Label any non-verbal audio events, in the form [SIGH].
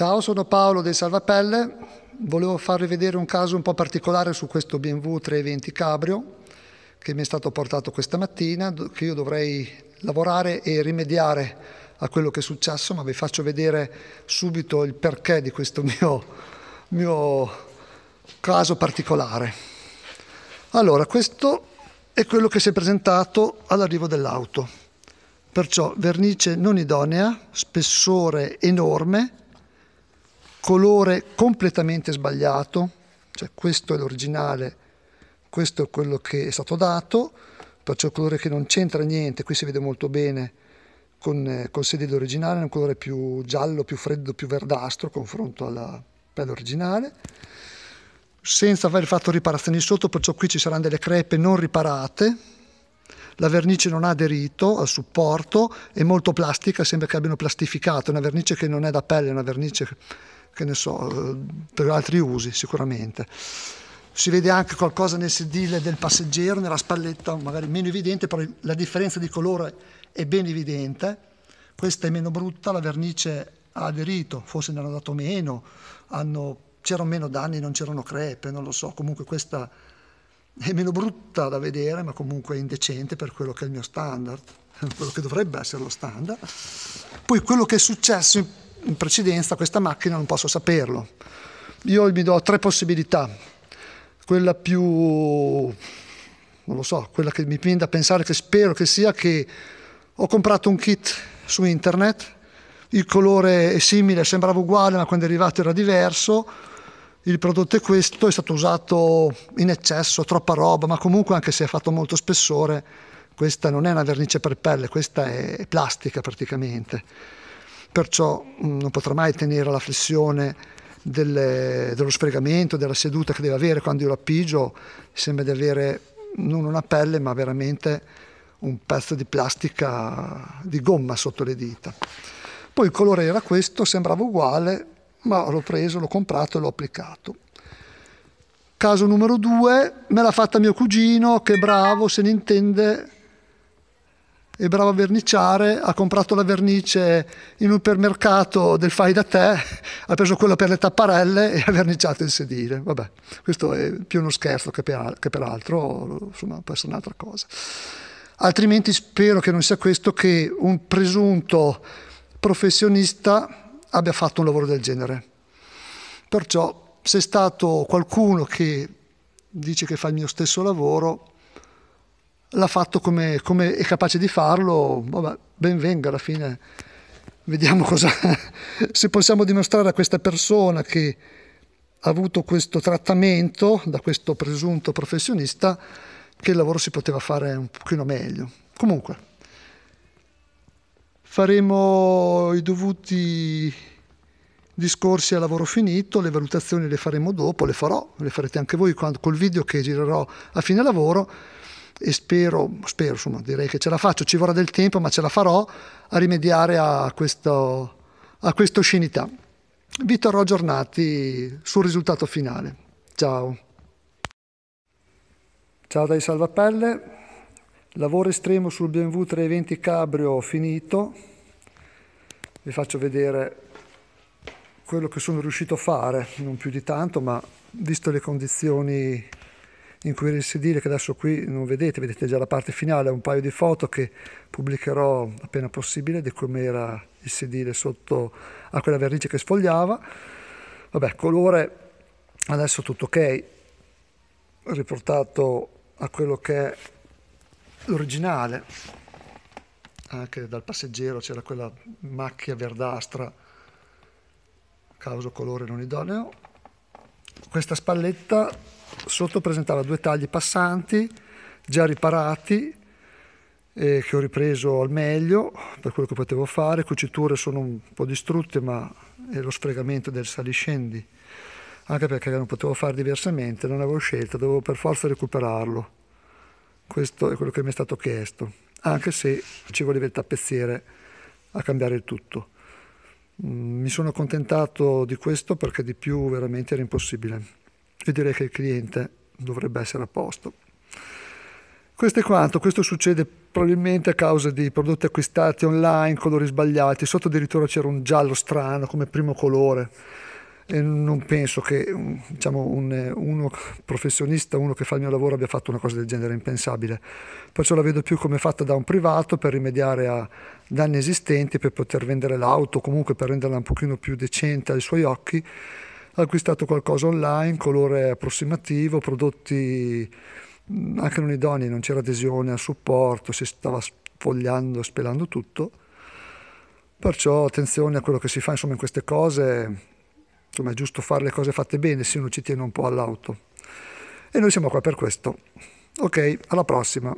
Ciao, sono Paolo del Salvapelle. Volevo farvi vedere un caso un po' particolare su questo BMW 320 Cabrio che mi è stato portato questa mattina, che io dovrei lavorare e rimediare a quello che è successo, ma vi faccio vedere subito il perché di questo [LAUGHS] mio, mio caso particolare. Allora, questo è quello che si è presentato all'arrivo dell'auto. Perciò vernice non idonea, spessore enorme, colore completamente sbagliato, cioè questo è l'originale, questo è quello che è stato dato, perciò il colore che non c'entra niente, qui si vede molto bene con, eh, col sedile originale, è un colore più giallo, più freddo, più verdastro confronto alla pelle originale, senza aver fatto riparazioni sotto, perciò qui ci saranno delle crepe non riparate, la vernice non ha aderito al supporto, è molto plastica, sembra che abbiano plastificato, è una vernice che non è da pelle, è una vernice che ne so, per altri usi sicuramente. Si vede anche qualcosa nel sedile del passeggero, nella spalletta, magari meno evidente, però la differenza di colore è ben evidente. Questa è meno brutta, la vernice ha aderito, forse ne hanno dato meno, hanno, c'erano meno danni, non c'erano crepe, non lo so, comunque questa è meno brutta da vedere, ma comunque è indecente per quello che è il mio standard, [LAUGHS] quello che dovrebbe essere lo standard. Poi quello che è successo in precedenza questa macchina non posso saperlo. Io mi do tre possibilità. Quella più, non lo so, quella che mi viene da pensare, che spero che sia, che ho comprato un kit su internet, il colore è simile, sembrava uguale, ma quando è arrivato era diverso, il prodotto è questo, è stato usato in eccesso, troppa roba, ma comunque anche se è fatto molto spessore, questa non è una vernice per pelle, questa è plastica praticamente perciò mm, non potrà mai tenere la flessione delle, dello sfregamento, della seduta che deve avere quando io la pigio, sembra di avere non una pelle ma veramente un pezzo di plastica di gomma sotto le dita. Poi il colore era questo, sembrava uguale, ma l'ho preso, l'ho comprato e l'ho applicato. Caso numero due, me l'ha fatta mio cugino, che bravo, se ne intende, è bravo a verniciare, ha comprato la vernice in un supermercato del fai da te, ha preso quello per le tapparelle e ha verniciato il sedile. Vabbè, questo è più uno scherzo che, per, che peraltro, insomma, può essere un'altra cosa. Altrimenti spero che non sia questo che un presunto professionista abbia fatto un lavoro del genere. Perciò se è stato qualcuno che dice che fa il mio stesso lavoro, l'ha fatto come, come, è capace di farlo, vabbè, ben venga alla fine. Vediamo cosa, [LAUGHS] se possiamo dimostrare a questa persona che ha avuto questo trattamento da questo presunto professionista che il lavoro si poteva fare un pochino meglio. Comunque, faremo i dovuti discorsi a lavoro finito, le valutazioni le faremo dopo, le farò, le farete anche voi quando, col video che girerò a fine lavoro e spero, spero insomma, direi che ce la faccio, ci vorrà del tempo, ma ce la farò a rimediare a, questo, a questa oscenità. Vi terrò aggiornati sul risultato finale. Ciao. Ciao dai Salvapelle, lavoro estremo sul BMW 320 Cabrio finito. Vi faccio vedere quello che sono riuscito a fare, non più di tanto, ma visto le condizioni in cui il sedile che adesso qui non vedete, vedete già la parte finale, un paio di foto che pubblicherò appena possibile di com'era il sedile sotto a quella vernice che sfogliava. Vabbè, colore adesso tutto ok, riportato a quello che è l'originale, anche dal passeggero c'era quella macchia verdastra, causa colore non idoneo questa spalletta sotto presentava due tagli passanti già riparati eh, che ho ripreso al meglio per quello che potevo fare, cuciture sono un po' distrutte ma è lo sfregamento del saliscendi anche perché non potevo fare diversamente, non avevo scelta, dovevo per forza recuperarlo. Questo è quello che mi è stato chiesto, anche se ci voleva il tappezziere a cambiare il tutto. Mm, mi sono accontentato di questo perché di più veramente era impossibile e direi che il cliente dovrebbe essere a posto. Questo è quanto, questo succede probabilmente a causa di prodotti acquistati online, colori sbagliati, sotto addirittura c'era un giallo strano come primo colore non penso che mm, diciamo, un, uno professionista, uno che fa il mio lavoro abbia fatto una cosa del genere, è impensabile. Perciò la vedo più come fatta da un privato per rimediare a danni esistenti, per poter vendere l'auto, comunque per renderla un pochino più decente ai suoi occhi. Ha acquistato qualcosa online, colore approssimativo, prodotti mm, anche non idonei, non c'era adesione al supporto, si stava sfogliando, spelando tutto. Perciò attenzione a quello che si fa insomma in queste cose, giusto, ma è giusto fare le cose fatte bene se uno ci tiene un po' all'auto. E noi siamo qua per questo. Ok, alla prossima.